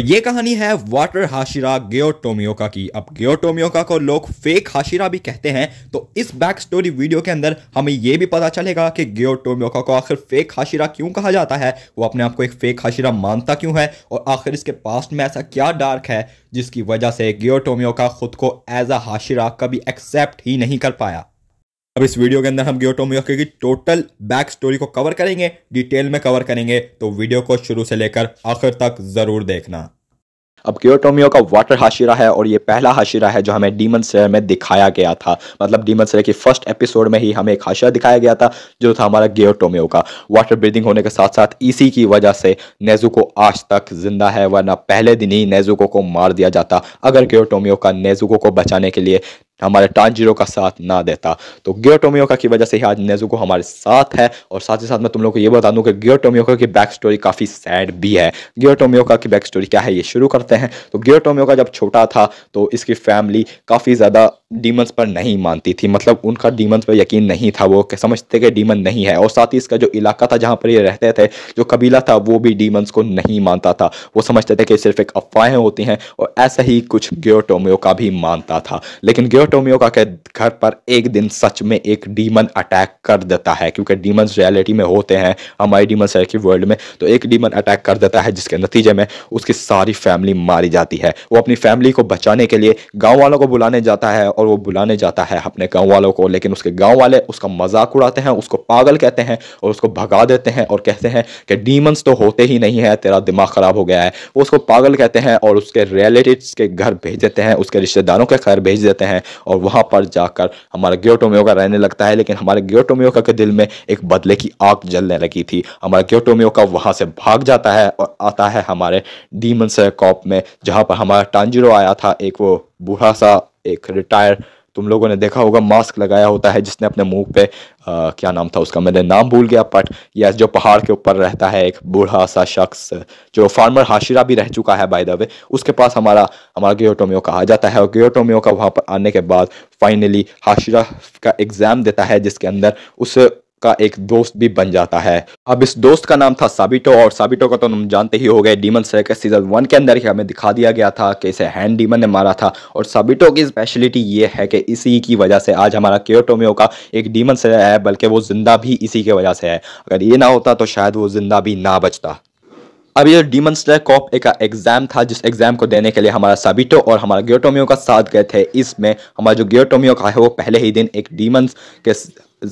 तो ये कहानी है वाटर हाशिरा गेओटोमियोका की अब गेओटोमियोका को लोग फेक हाशिरा भी कहते हैं तो इस बैक स्टोरी वीडियो के अंदर हमें यह भी पता चलेगा कि गेओटोमियोका को आखिर फेक हाशिरा क्यों कहा जाता है वो अपने आप को एक फेक हाशिरा मानता क्यों है और आखिर इसके पास्ट में ऐसा क्या डार्क है जिसकी वजह से गेओटोमियोका खुद को एज अ हाशिरा कभी एक्सेप्ट ही नहीं कर पाया अब इस वीडियो के अंदर हम गियो टोमियोके की टोटल बैक स्टोरी को कवर करेंगे डिटेल में कवर करेंगे तो वीडियो को शुरू से लेकर आखिर तक जरूर देखना अब क्योटोमियो का वाटर हाशिरा है और ये पहला हाशिरा है जो हमें डीमन सेयर में दिखाया गया था मतलब डीमन सेयर की फर्स्ट एपिसोड में ही हमें एक हाशिरा दिखाया गया था जो था हमारा गियोटोमियो का वाटर ब्रीदिंग होने के साथ साथ इसी की वजह से को आज तक जिंदा है वरना पहले दिन ही नेजुको को मार दिया जाता अगर गेयोटोमियो का नेजुको को बचाने के लिए हमारे टांजीरो का साथ ना देता तो गियोटोमियोका की वजह से ही आज नेजुको हमारे साथ है और साथ ही साथ मैं तुम लोग को ये बता दूं कि गियोटोमियोका की बैक स्टोरी काफ़ी सैड भी है गियोटोमियोका की बैक स्टोरी क्या है ये शुरू करते हैं तो गियोटोमियोका जब छोटा था तो इसकी फैमिली काफ़ी ज़्यादा डीमंस पर नहीं मानती थी मतलब उनका डीमंस पर यकीन नहीं था वो समझते कि डीमन नहीं है और साथ ही इसका जो इलाका था जहाँ पर ये रहते थे जो कबीला था वो भी डीमंस को नहीं मानता था वो समझते थे कि सिर्फ एक अफवाहें होती हैं और ऐसा ही कुछ ग्योटोमियो का भी मानता था लेकिन ग्योटोमियो का के घर पर एक दिन सच में एक डीमन अटैक कर देता है क्योंकि डीमंस रियलिटी में होते हैं हमारे डीमंस है वर्ल्ड में तो एक डीमन अटैक कर देता है जिसके नतीजे में उसकी सारी फैमिली मारी जाती है वो अपनी फैमिली को बचाने के लिए गाँव वालों को बुलाने जाता है और वो बुलाने जाता है अपने गाँव वालों को लेकिन उसके गाँव वाले उसका मजाक उड़ाते हैं उसको पागल कहते हैं और उसको भगा देते हैं और कहते हैं कि डीमंस तो होते ही नहीं है तेरा दिमाग ख़राब हो गया है वो उसको पागल कहते हैं और उसके रिलेटिव्स के घर भेज देते हैं उसके रिश्तेदारों के घर भेज देते हैं और वहाँ पर जाकर हमारे ग्योटोमियो का रहने लगता है लेकिन हमारे ग्योटोमियो का के दिल में एक बदले की आग जलने लगी थी हमारा ग्योटोमियो का वहाँ से भाग जाता है और आता है हमारे डीमंस कॉप में जहाँ पर हमारा टांजिरो आया था एक वो बूढ़ा सा एक रिटायर तुम लोगों ने देखा होगा मास्क लगाया होता है जिसने अपने मुंह पे आ, क्या नाम था उसका मैंने नाम भूल गया बट यस जो पहाड़ के ऊपर रहता है एक बूढ़ा सा शख्स जो फार्मर हाशिरा भी रह चुका है बाय द वे उसके पास हमारा हमारा ग्योटोमियो कहा जाता है और ग्योटोमियो का वहाँ पर आने के बाद फाइनली हाशिरा का एग्ज़ाम देता है जिसके अंदर उस का एक दोस्त भी बन जाता है अब इस दोस्त का नाम था साबिटो और साबिटो का तो हम जानते ही हो गए डीमन सर्कस सीजन वन के अंदर ही हमें दिखा दिया गया था कि इसे हैंड डीमन ने मारा था और साबिटो की स्पेशलिटी ये है कि इसी की वजह से आज हमारा क्योटोमियो का एक डीमन से है बल्कि वो जिंदा भी इसी की वजह से है अगर ये ना होता तो शायद वो जिंदा भी ना बचता अब ये डीमन स्टेक कॉप एक एग्ज़ाम था जिस एग्ज़ाम को देने के लिए हमारा साबिटो और हमारा ग्योटोमियो का साथ गए थे इसमें हमारा जो ग्योटोमियो का है वो पहले ही दिन एक डीमन के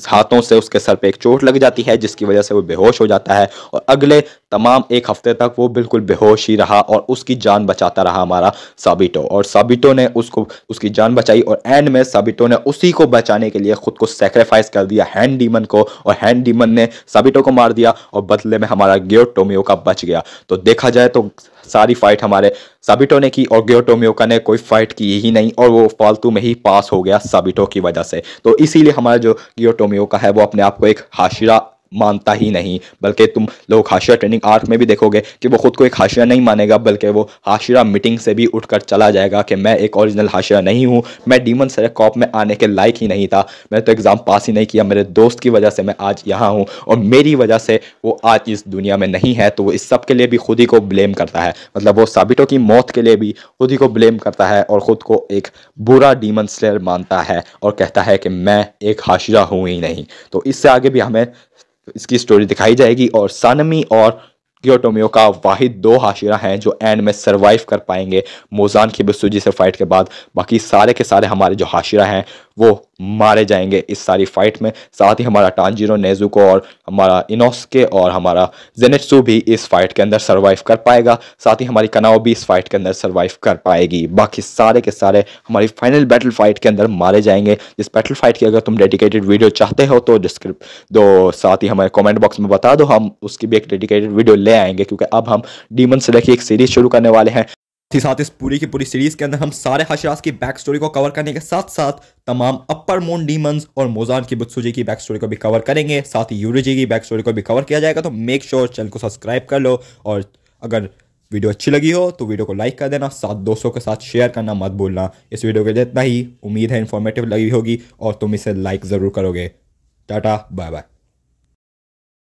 हाथों से उसके सर पे एक चोट लग जाती है जिसकी वजह से वो बेहोश हो जाता है और अगले तमाम एक हफ्ते तक वो बिल्कुल बेहोश ही रहा और उसकी जान बचाता रहा हमारा साबितो और साबितो ने उसको उसकी जान बचाई और एंड में साबितो ने उसी को बचाने के लिए खुद को सेक्रीफाइस कर दिया हैंड डीमन को और हैंड डीमन ने साबितो को मार दिया और बदले में हमारा ग्योटोमियो का बच गया तो देखा जाए तो सारी फाइट हमारे साबिटो ने की और का ने कोई फाइट की ही नहीं और वो फालतू में ही पास हो गया साबिटो की वजह से तो इसीलिए हमारा जो ग्यो टोमियो का है वो अपने आप को एक हाशिरा मानता ही नहीं बल्कि तुम लोग हाशिया ट्रेनिंग आर्क में भी देखोगे कि वो खुद को एक हाशिया नहीं मानेगा बल्कि वो हाशिया मीटिंग से भी उठकर चला जाएगा कि मैं एक ओरिजिनल हाशिया नहीं हूँ मैं डीमन सर कॉप में आने के लायक ही नहीं था मैं तो एग्ज़ाम पास ही नहीं किया मेरे दोस्त की वजह से मैं आज यहाँ हूँ और मेरी वजह से वो आज इस दुनिया में नहीं है तो वो इस सब के लिए भी खुद ही को ब्लेम करता है मतलब वो साबितों की मौत के लिए भी खुद ही को ब्लेम करता है और ख़ुद को एक बुरा डीमन सर मानता है और कहता है कि मैं एक हाशिया हूँ ही नहीं तो इससे आगे भी हमें इसकी स्टोरी दिखाई जाएगी और सानमी और क्योटोमियो का वाहिद दो हाशिरा हैं जो एंड में सर्वाइव कर पाएंगे मोजान की बेसुजी से फाइट के बाद बाकी सारे के सारे हमारे जो हाशिरा हैं वो मारे जाएंगे इस सारी फाइट में साथ ही हमारा टांजीरो नेजुको और हमारा इनोस्के और हमारा जेनेट्सू भी इस फाइट के अंदर सर्वाइव कर पाएगा साथ ही हमारी कनाओ भी इस फाइट के अंदर सर्वाइव कर पाएगी बाकी सारे के सारे हमारी फाइनल बैटल फाइट के अंदर मारे जाएंगे इस बैटल फाइट की अगर तुम डेडिकेटेड वीडियो चाहते हो तो डिस्क्रिप दो साथ ही हमारे कॉमेंट बॉक्स में बता दो हम उसकी भी एक डेडिकेटेड वीडियो ले आएंगे क्योंकि अब हम डीमन से लेके एक सीरीज शुरू करने वाले हैं साथ ही साथ इस पूरी की पूरी सीरीज के अंदर हम सारे हशरास की बैक स्टोरी को कवर करने के साथ साथ तमाम अपर मोन डीमंस और मोजान की बुत्सुजी की बैक स्टोरी को भी कवर करेंगे साथ ही यूरोजी की बैक स्टोरी को भी कवर किया जाएगा तो मेक श्योर चैनल को सब्सक्राइब कर लो और अगर वीडियो अच्छी लगी हो तो वीडियो को लाइक कर देना साथ दोस्तों के साथ शेयर करना मत भूलना इस वीडियो के लिए इतना ही उम्मीद है इन्फॉर्मेटिव लगी होगी और तुम इसे लाइक ज़रूर करोगे टाटा बाय बाय